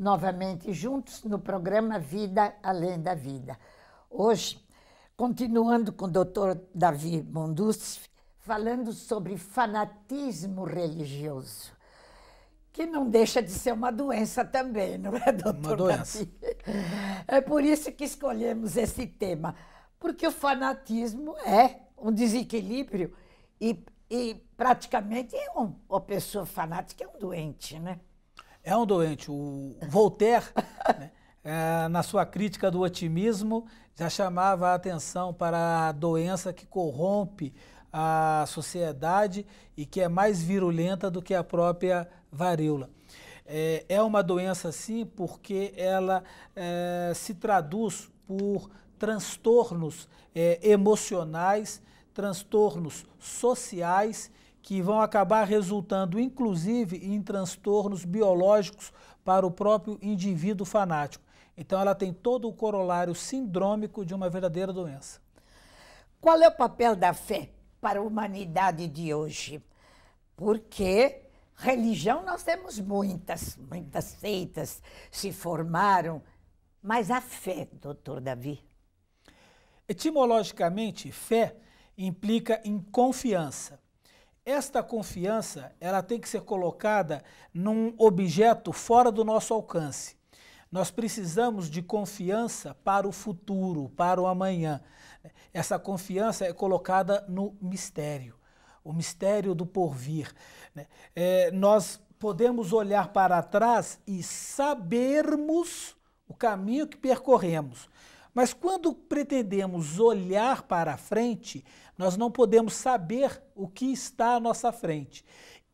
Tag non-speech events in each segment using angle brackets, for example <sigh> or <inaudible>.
novamente juntos no programa Vida Além da Vida. Hoje, continuando com o Dr. Davi Mondus, falando sobre fanatismo religioso, que não deixa de ser uma doença também, não é, <laughs> doutor? Uma doença. Davi? É por isso que escolhemos esse tema, porque o fanatismo é um desequilíbrio e, e praticamente é um, uma pessoa fanática é um doente, né? é um doente. O Voltaire, <laughs> né, é, na sua crítica do otimismo, já chamava a atenção para a doença que corrompe a sociedade e que é mais virulenta do que a própria varíola. É, é uma doença, sim, porque ela é, se traduz por transtornos é, emocionais, transtornos sociais que vão acabar resultando, inclusive, em transtornos biológicos para o próprio indivíduo fanático. Então, ela tem todo o corolário sindrômico de uma verdadeira doença. Qual é o papel da fé para a humanidade de hoje? Porque religião nós temos muitas, muitas seitas se formaram, mas a fé, doutor Davi? Etimologicamente, fé implica em confiança. Esta confiança, ela tem que ser colocada num objeto fora do nosso alcance. Nós precisamos de confiança para o futuro, para o amanhã. Essa confiança é colocada no mistério, o mistério do porvir. Né? É, nós podemos olhar para trás e sabermos o caminho que percorremos. Mas quando pretendemos olhar para frente, nós não podemos saber o que está à nossa frente.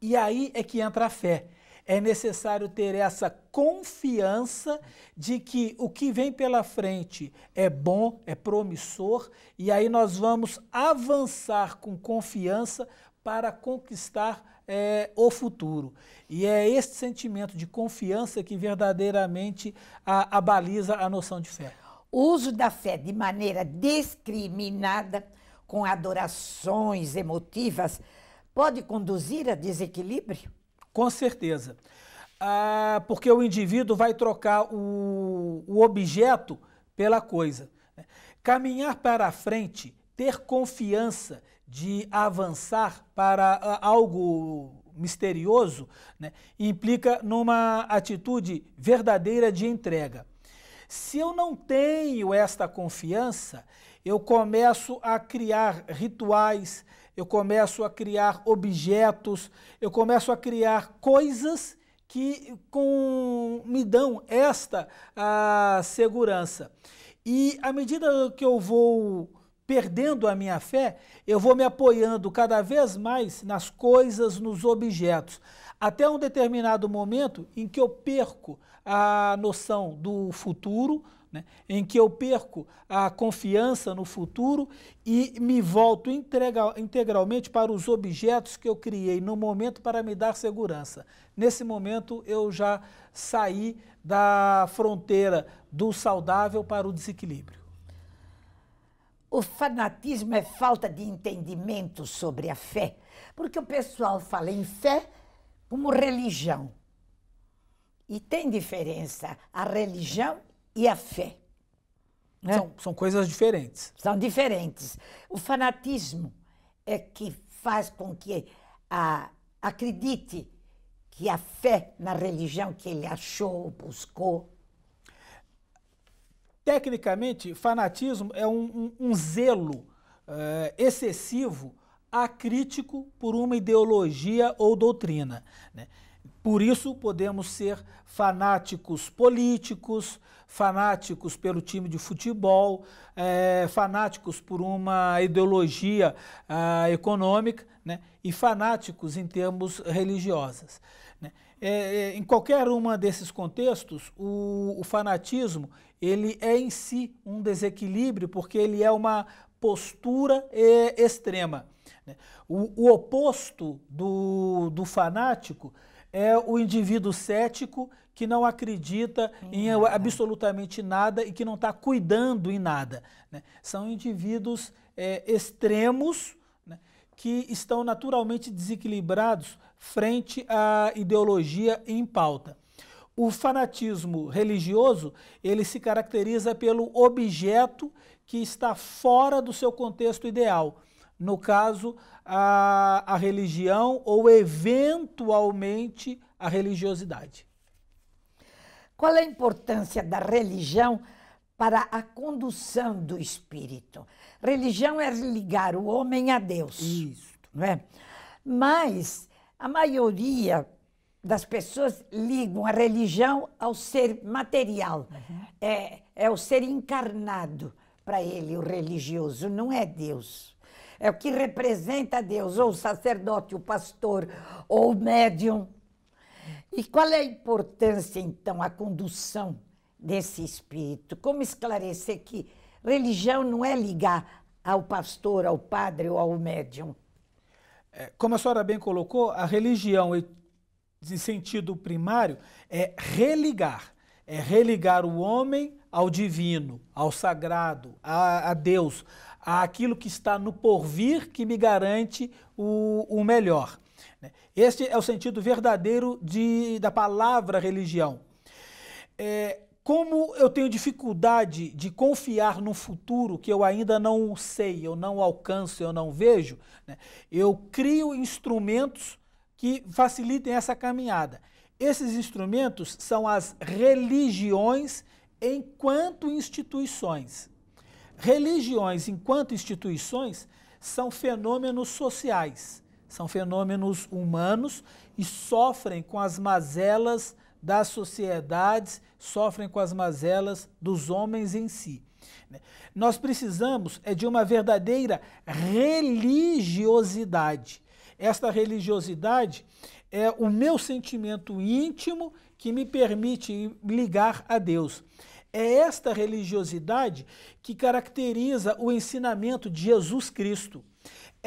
E aí é que entra a fé. É necessário ter essa confiança de que o que vem pela frente é bom, é promissor, e aí nós vamos avançar com confiança para conquistar é, o futuro. E é esse sentimento de confiança que verdadeiramente abaliza a, a noção de fé. O uso da fé de maneira discriminada com adorações emotivas, pode conduzir a desequilíbrio? Com certeza. Ah, porque o indivíduo vai trocar o, o objeto pela coisa. Caminhar para a frente, ter confiança de avançar para ah, algo misterioso, né, implica numa atitude verdadeira de entrega. Se eu não tenho esta confiança, eu começo a criar rituais, eu começo a criar objetos, eu começo a criar coisas que com, me dão esta a, ah, segurança. E à medida que eu vou perdendo a minha fé, eu vou me apoiando cada vez mais nas coisas, nos objetos, até um determinado momento em que eu perco a noção do futuro, né, em que eu perco a confiança no futuro e me volto integralmente para os objetos que eu criei no momento para me dar segurança. Nesse momento eu já saí da fronteira do saudável para o desequilíbrio. O fanatismo é falta de entendimento sobre a fé, porque o pessoal fala em fé como religião. E tem diferença a religião e a fé. Né? São, são coisas diferentes. São diferentes. O fanatismo é que faz com que a, acredite que a fé na religião que ele achou, buscou, Tecnicamente, fanatismo é um, um, um zelo eh, excessivo acrítico por uma ideologia ou doutrina. Né? Por isso, podemos ser fanáticos políticos, fanáticos pelo time de futebol, é, fanáticos por uma ideologia ah, econômica né? e fanáticos em termos religiosos. Né? É, é, em qualquer uma desses contextos, o, o, fanatismo ele é em si um desequilíbrio porque ele é uma postura é, extrema. Né? O, o, oposto do, do fanático é o indivíduo cético que não acredita hum, em, em é. absolutamente nada e que não está cuidando em nada. Né? São indivíduos é, extremos que estão naturalmente desequilibrados frente à ideologia em pauta. O fanatismo religioso, ele se caracteriza pelo objeto que está fora do seu contexto ideal. No caso, a, a religião ou eventualmente a religiosidade. Qual é a importância da religião para a condução do espírito. Religião é ligar o homem a Deus. Isso. Não é? Mas a maioria das pessoas ligam a religião ao ser material, uhum. é, é o ser encarnado para ele, o religioso, não é Deus. É o que representa Deus, ou o sacerdote, o pastor, ou o médium. E qual é a importância, então, a condução desse espírito, como esclarecer que religião não é ligar ao pastor, ao padre ou ao médium. É, como a senhora bem colocou, a religião, em sentido primário, é religar. É religar o homem ao divino, ao sagrado, a, a Deus, a aquilo que está no porvir que me garante o, o melhor. Né? Este é o sentido verdadeiro de, da palavra religião. É, como eu tenho dificuldade de confiar num futuro que eu ainda não sei, eu não alcanço, eu não vejo, né? eu crio instrumentos que facilitem essa caminhada. Esses instrumentos são as religiões enquanto instituições. Religiões enquanto instituições são fenômenos sociais, são fenômenos humanos e sofrem com as mazelas das sociedades sofrem com as mazelas dos homens em si. Né? Nós precisamos é de uma verdadeira religiosidade. Esta religiosidade é o meu sentimento íntimo que me permite ligar a Deus. É esta religiosidade que caracteriza o ensinamento de Jesus Cristo.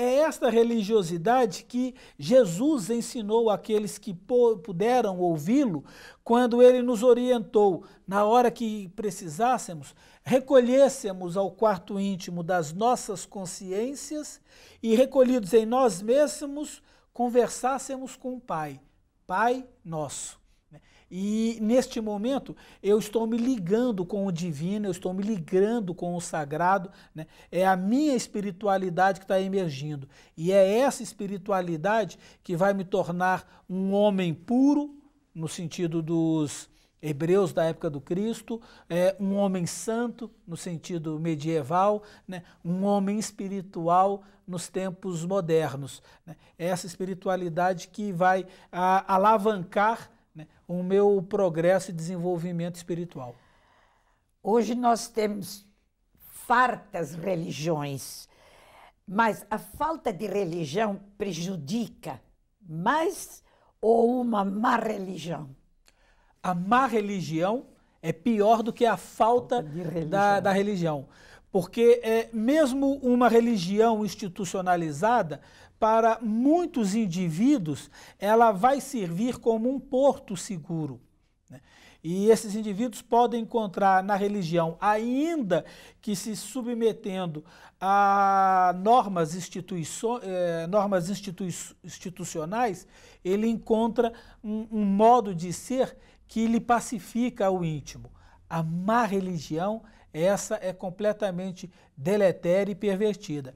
É esta religiosidade que Jesus ensinou àqueles que puderam ouvi-lo quando ele nos orientou, na hora que precisássemos, recolhêssemos ao quarto íntimo das nossas consciências e, recolhidos em nós mesmos, conversássemos com o Pai, Pai nosso. E neste momento eu estou me ligando com o divino, eu estou me ligando com o sagrado, né? é a minha espiritualidade que está emergindo. E é essa espiritualidade que vai me tornar um homem puro, no sentido dos hebreus da época do Cristo, é, um homem santo, no sentido medieval, né? um homem espiritual nos tempos modernos. Né? Essa espiritualidade que vai a, ah, alavancar o meu progresso e desenvolvimento espiritual? Hoje nós temos fartas religiões, mas a falta de religião prejudica mais ou uma má religião? A má religião é pior do que a falta, falta religião. Da, da religião. Porque é, mesmo uma religião institucionalizada para muitos indivíduos, ela vai servir como um porto seguro. Né? E esses indivíduos podem encontrar na religião, ainda que se submetendo a normas, eh, normas institucionais, ele encontra um, um modo de ser que lhe pacifica o íntimo. A má religião, essa é completamente deletéria e pervertida.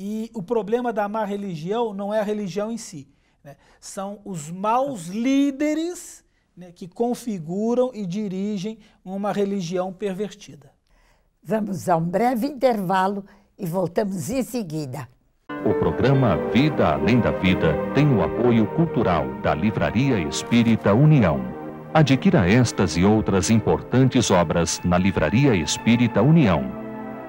E o problema da má religião não é a religião em si, né? são os maus líderes né, que configuram e dirigem uma religião pervertida. Vamos a um breve intervalo e voltamos em seguida. O programa Vida Além da Vida tem o apoio cultural da Livraria Espírita União. Adquira estas e outras importantes obras na Livraria Espírita União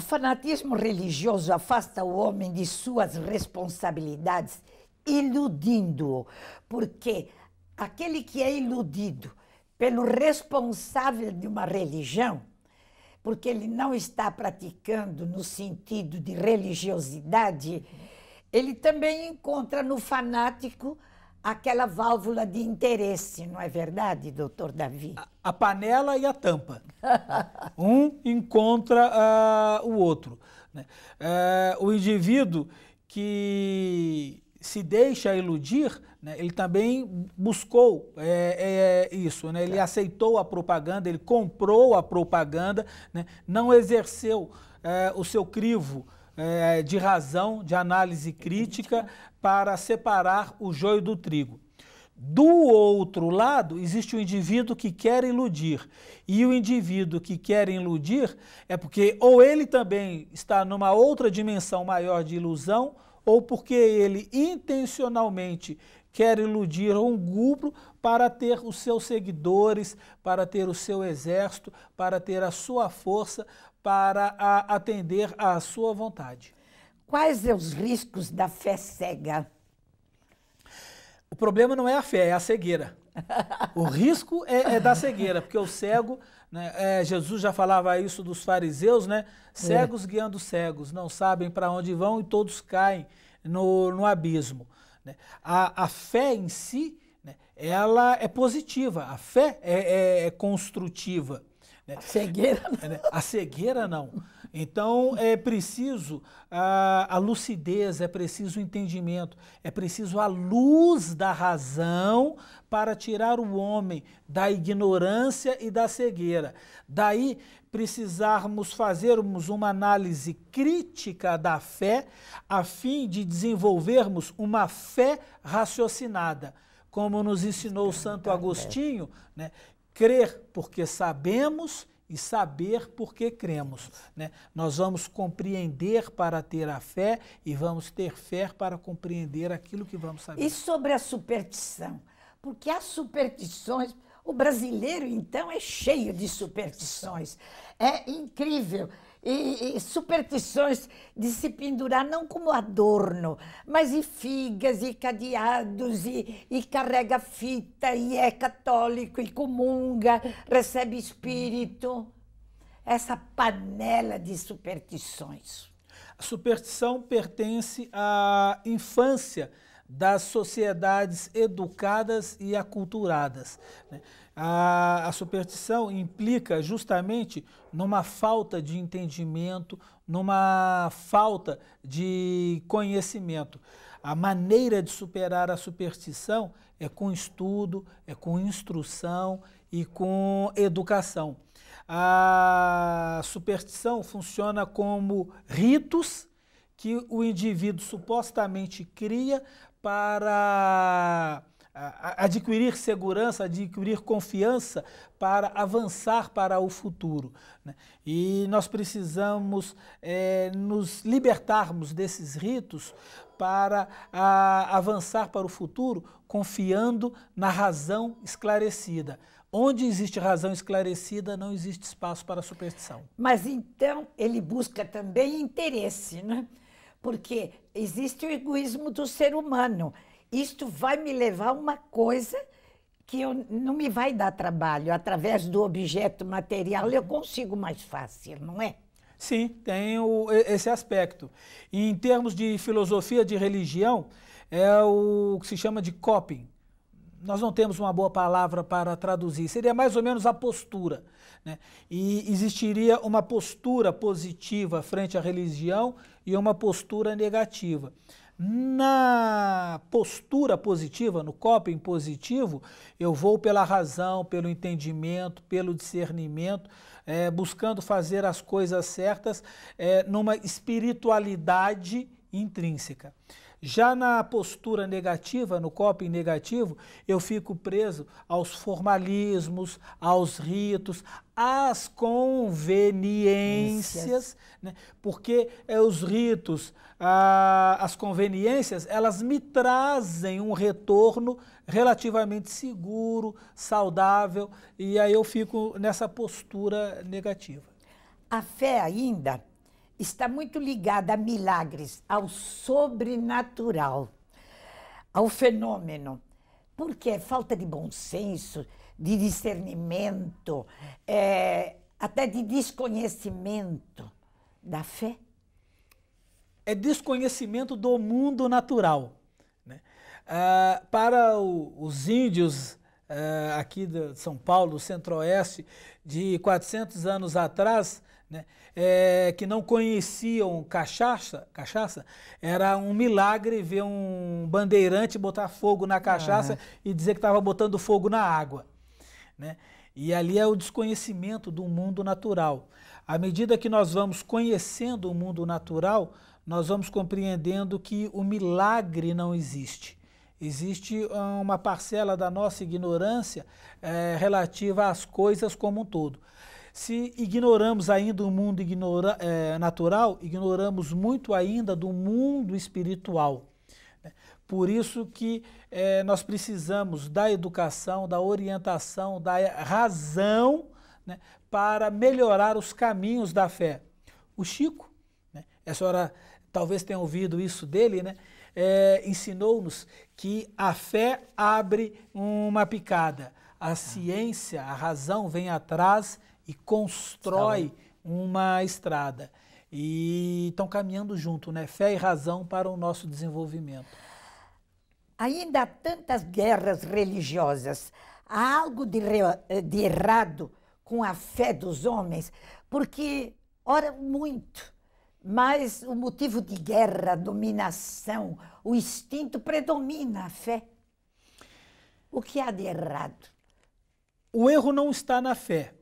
O fanatismo religioso afasta o homem de suas responsabilidades, iludindo-o, porque aquele que é iludido pelo responsável de uma religião, porque ele não está praticando no sentido de religiosidade, ele também encontra no fanático aquela válvula de interesse, não é verdade, doutor Davi? A, a panela e a tampa. <laughs> um encontra uh, o outro. Né? Uh, o indivíduo que se deixa iludir, né? ele também buscou é, é, isso, né? ele tá. aceitou a propaganda, ele comprou a propaganda, né? não exerceu é, o seu crivo é, de razão, de análise crítica, para separar o joio do trigo. Do outro lado, existe o indivíduo que quer iludir. E o indivíduo que quer iludir é porque ou ele também está numa outra dimensão maior de ilusão, ou porque ele intencionalmente quer iludir um grupo, para ter os seus seguidores, para ter o seu exército, para ter a sua força, para a, atender à sua vontade. Quais são os riscos da fé cega? O problema não é a fé, é a cegueira. O risco é, é da cegueira, porque o cego, né, é, Jesus já falava isso dos fariseus, né? Cegos é. guiando cegos, não sabem para onde vão e todos caem no, no abismo. Né? A, a fé em si ela é positiva, a fé é, é, é construtiva. Né? A cegueira não. É, né? A cegueira não. Então é preciso a, a, lucidez, é preciso o entendimento, é preciso a luz da razão para tirar o homem da ignorância e da cegueira. Daí precisarmos fazermos uma análise crítica da fé a fim de desenvolvermos uma fé raciocinada como nos ensinou o Santo Agostinho, né? crer porque sabemos e saber porque cremos. Né? Nós vamos compreender para ter a fé e vamos ter fé para compreender aquilo que vamos saber. E sobre a superstição? Porque as superstições. O brasileiro, então, é cheio de superstições. É incrível e, e, superstições de se pendurar, não como adorno, mas e figas, e cadeados, e, e carrega fita, e é católico, e comunga, recebe espírito. Essa panela de superstições. A superstição pertence à infância das sociedades educadas e aculturadas. Né? A, a, superstição implica justamente numa falta de entendimento, numa falta de conhecimento. A maneira de superar a superstição é com estudo, é com instrução e com educação. A superstição funciona como ritos que o indivíduo supostamente cria para ah, ah, adquirir segurança, adquirir confiança para avançar para o futuro. Né? E nós precisamos é, nos libertarmos desses ritos para a, ah, avançar para o futuro confiando na razão esclarecida. Onde existe razão esclarecida, não existe espaço para superstição. Mas então ele busca também interesse, né? porque existe o egoísmo do ser humano. Isto vai me levar a uma coisa que eu, não me vai dar trabalho. Através do objeto material eu consigo mais fácil, não é? Sim, tem o, esse aspecto. E em termos de filosofia de religião, é o que se chama de coping. Nós não temos uma boa palavra para traduzir, seria mais ou menos a postura. Né? E existiria uma postura positiva frente à religião e uma postura negativa. Na postura positiva, no coping positivo, eu vou pela razão, pelo entendimento, pelo discernimento, é, buscando fazer as coisas certas é, numa espiritualidade intrínseca. Já na postura negativa, no coping negativo, eu fico preso aos formalismos, aos ritos, às conveniências, né? porque é, os ritos, a, as conveniências, elas me trazem um retorno relativamente seguro, saudável, e aí eu fico nessa postura negativa. A fé ainda está muito ligada a milagres, ao sobrenatural, ao fenômeno. Porque é falta de bom senso, de discernimento, é, até de desconhecimento da fé. É desconhecimento do mundo natural. Né? Ah, para o, os índios ah, aqui de São Paulo, centro-oeste, de 400 anos atrás, né, é, que não conheciam cachaça, cachaça, era um milagre ver um bandeirante botar fogo na cachaça ah. É. e dizer que estava botando fogo na água. Né? E ali é o desconhecimento do mundo natural. À medida que nós vamos conhecendo o mundo natural, nós vamos compreendendo que o milagre não existe. Existe ah, uma parcela da nossa ignorância é, relativa às coisas como um todo. Se ignoramos ainda o mundo ignora, é, natural, ignoramos muito ainda do mundo espiritual. Né? Por isso que é, nós precisamos da educação, da orientação, da razão né, para melhorar os caminhos da fé. O Chico, né, a senhora talvez tenha ouvido isso dele, né, é, ensinou-nos que a fé abre uma picada, a ciência, a razão vem atrás e constrói uma estrada. E estão caminhando junto, né? Fé e razão para o nosso desenvolvimento. Ainda há tantas guerras religiosas. Há algo de, re... de errado com a fé dos homens, porque ora muito, mas o motivo de guerra, dominação, o instinto predomina a fé. O que há de errado? O erro não está na fé.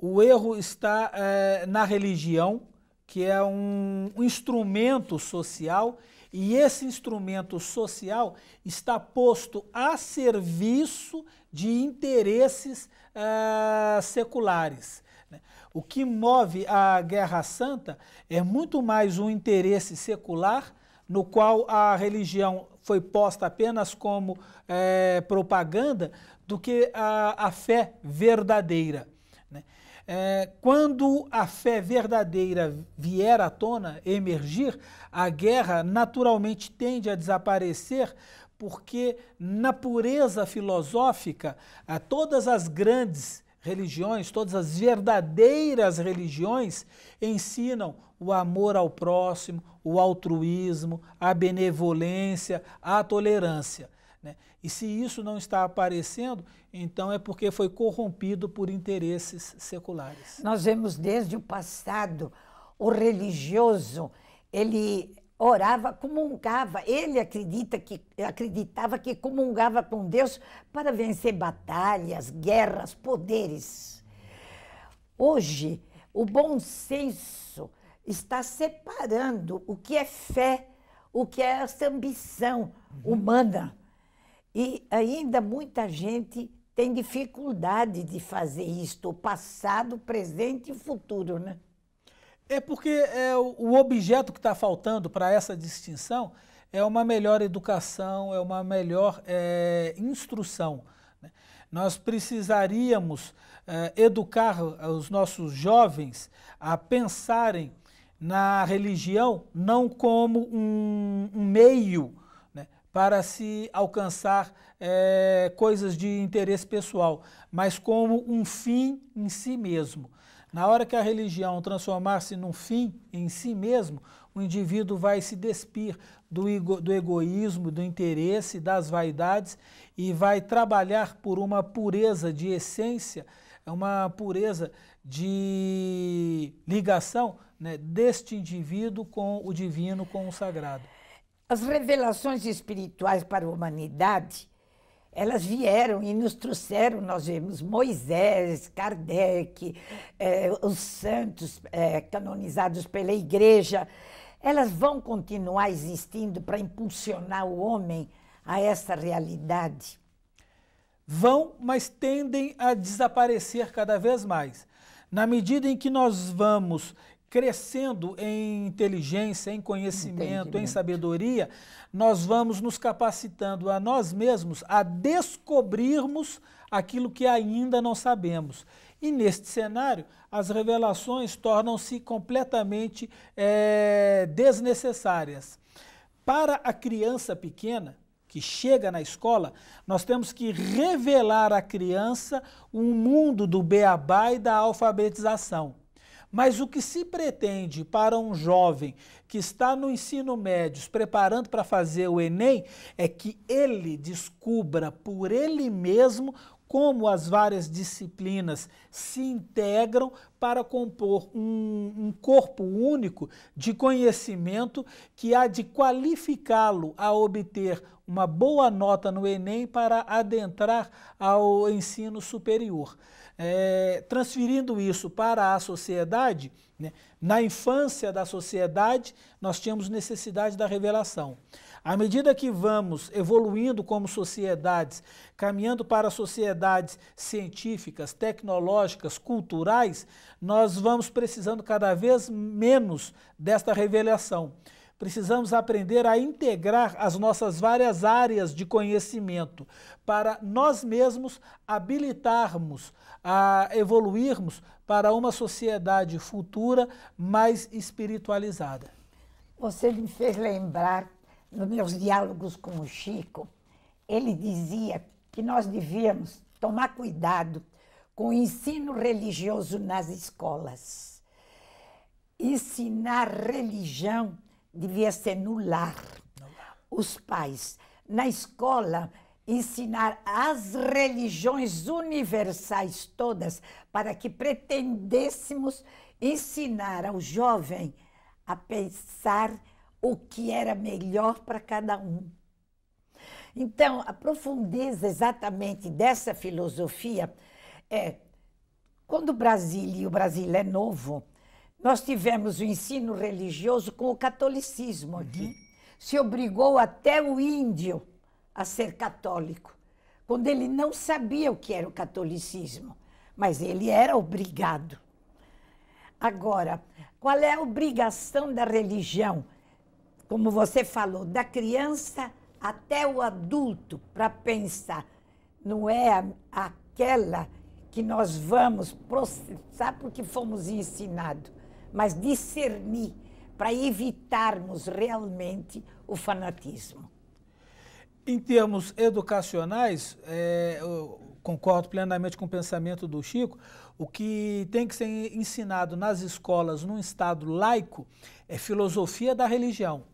O erro está é, na religião, que é um, instrumento social, e esse instrumento social está posto a serviço de interesses é, seculares. Né? O que move a Guerra Santa é muito mais um interesse secular, no qual a religião foi posta apenas como é, propaganda, do que a, a fé verdadeira. Né? É, quando a fé verdadeira vier à tona, emergir, a guerra naturalmente tende a desaparecer, porque na pureza filosófica, a todas as grandes religiões, todas as verdadeiras religiões ensinam o amor ao próximo, o altruísmo, a benevolência, a tolerância. Né? E se isso não está aparecendo, então é porque foi corrompido por interesses seculares. Nós vemos desde o passado o religioso, ele orava, comungava, ele acredita que, acreditava que comungava com Deus para vencer batalhas, guerras, poderes. Hoje, o bom senso está separando o que é fé, o que é essa ambição uhum. humana e ainda muita gente tem dificuldade de fazer isto, o passado, o presente e o futuro, né? É porque é, o objeto que está faltando para essa distinção é uma melhor educação, é uma melhor é, instrução. Né? Nós precisaríamos é, educar os nossos jovens a pensarem na religião não como um, um meio para se alcançar é, coisas de interesse pessoal, mas como um fim em si mesmo. Na hora que a religião transformar-se num fim em si mesmo, o indivíduo vai se despir do, ego, do egoísmo, do interesse, das vaidades e vai trabalhar por uma pureza de essência, é uma pureza de ligação né, deste indivíduo com o divino, com o sagrado. As revelações espirituais para a humanidade, elas vieram e nos trouxeram, nós vemos Moisés, Kardec, eh, os santos eh, canonizados pela igreja, elas vão continuar existindo para impulsionar o homem a essa realidade? Vão, mas tendem a desaparecer cada vez mais. Na medida em que nós vamos crescendo em inteligência, em conhecimento, em sabedoria, nós vamos nos capacitando a nós mesmos a descobrirmos aquilo que ainda não sabemos. E neste cenário, as revelações tornam-se completamente é, desnecessárias. Para a criança pequena, que chega na escola, nós temos que revelar à criança um mundo do beabá e da alfabetização. Mas o que se pretende para um jovem que está no ensino médio, se preparando para fazer o Enem, é que ele descubra por ele mesmo como as várias disciplinas se integram para compor um, um corpo único de conhecimento que há de qualificá-lo a obter uma boa nota no Enem para adentrar ao ensino superior. É, transferindo isso para a sociedade, né? na infância da sociedade, nós tínhamos necessidade da revelação. À medida que vamos evoluindo como sociedades, caminhando para sociedades científicas, tecnológicas, culturais, nós vamos precisando cada vez menos desta revelação. Precisamos aprender a integrar as nossas várias áreas de conhecimento para nós mesmos habilitarmos a evoluirmos para uma sociedade futura mais espiritualizada. Você me fez lembrar nos meus diálogos com o Chico, ele dizia que nós devíamos tomar cuidado com o ensino religioso nas escolas. Ensinar religião devia ser no lar. Os pais, na escola, ensinar as religiões universais todas, para que pretendêssemos ensinar ao jovem a pensar o que era melhor para cada um. Então, a profundeza exatamente dessa filosofia é quando o Brasil e o Brasil é novo, nós tivemos o ensino religioso com o catolicismo aqui. Uhum. Se obrigou até o índio a ser católico, quando ele não sabia o que era o catolicismo, mas ele era obrigado. Agora, qual é a obrigação da religião? como você falou, da criança até o adulto, para pensar. Não é aquela que nós vamos processar porque fomos ensinados, mas discernir para evitarmos realmente o fanatismo. Em termos educacionais, é, eu concordo plenamente com o pensamento do Chico. O que tem que ser ensinado nas escolas, num Estado laico, é filosofia da religião.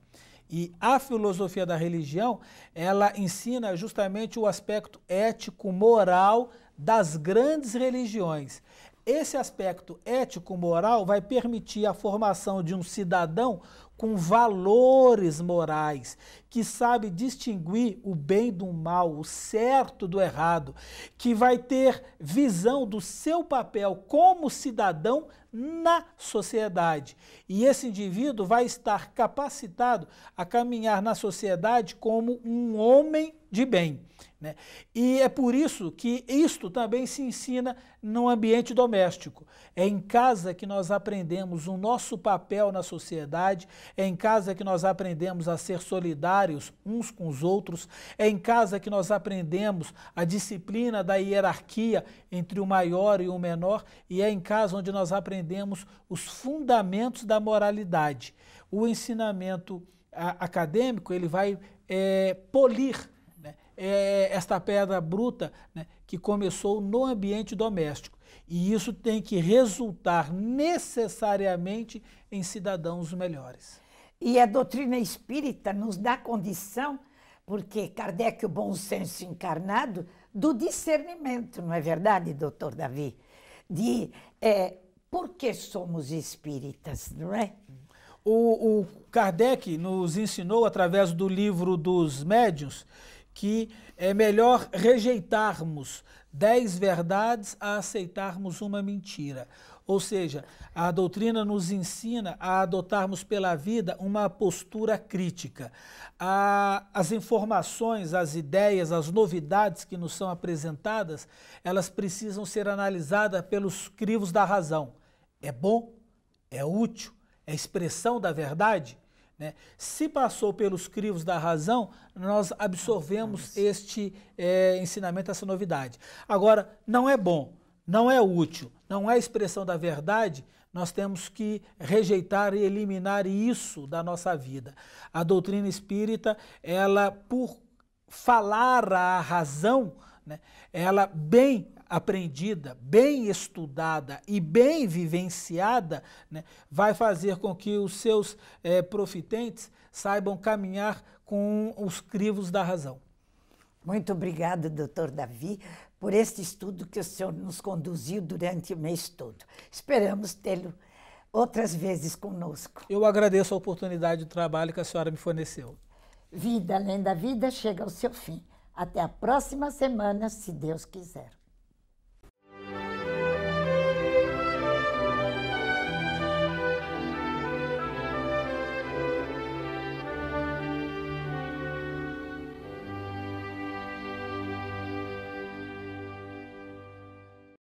E a filosofia da religião, ela ensina justamente o aspecto ético, moral das grandes religiões. Esse aspecto ético-moral vai permitir a formação de um cidadão com valores morais que sabe distinguir o bem do mal, o certo do errado, que vai ter visão do seu papel como cidadão na sociedade. E esse indivíduo vai estar capacitado a caminhar na sociedade como um homem de bem. Né? E é por isso que isto também se ensina no ambiente doméstico. É em casa que nós aprendemos o nosso papel na sociedade, é em casa que nós aprendemos a ser solidários solidários uns com os outros. É em casa que nós aprendemos a disciplina da hierarquia entre o maior e o menor, e é em casa onde nós aprendemos os fundamentos da moralidade. O ensinamento acadêmico ele vai é, polir né, é, esta pedra bruta né, que começou no ambiente doméstico. E isso tem que resultar necessariamente em cidadãos melhores. E a doutrina espírita nos dá condição, porque Kardec, o bom senso encarnado, do discernimento, não é verdade, doutor Davi? De é, por que somos espíritas, não é? O, o Kardec nos ensinou, através do livro dos médiuns, que é melhor rejeitarmos dez verdades a aceitarmos uma mentira. Ou seja, a doutrina nos ensina a adotarmos pela vida uma postura crítica. A, as informações, as ideias, as novidades que nos são apresentadas, elas precisam ser analisadas pelos crivos da razão. É bom? É útil? É expressão da verdade? Né? Se passou pelos crivos da razão, nós absorvemos ah, este é, ensinamento, essa novidade. Agora, não é bom, não é útil, não é expressão da verdade, nós temos que rejeitar e eliminar isso da nossa vida. A doutrina espírita, ela, por falar a razão, né, ela bem aprendida, bem estudada e bem vivenciada, né, vai fazer com que os seus é, profitentes saibam caminhar com os crivos da razão. Muito obrigada, doutor Davi, por este estudo que o senhor nos conduziu durante o mês todo. Esperamos tê-lo outras vezes conosco. Eu agradeço a oportunidade de trabalho que a senhora me forneceu. Vida além da vida chega ao seu fim. Até a próxima semana, se Deus quiser.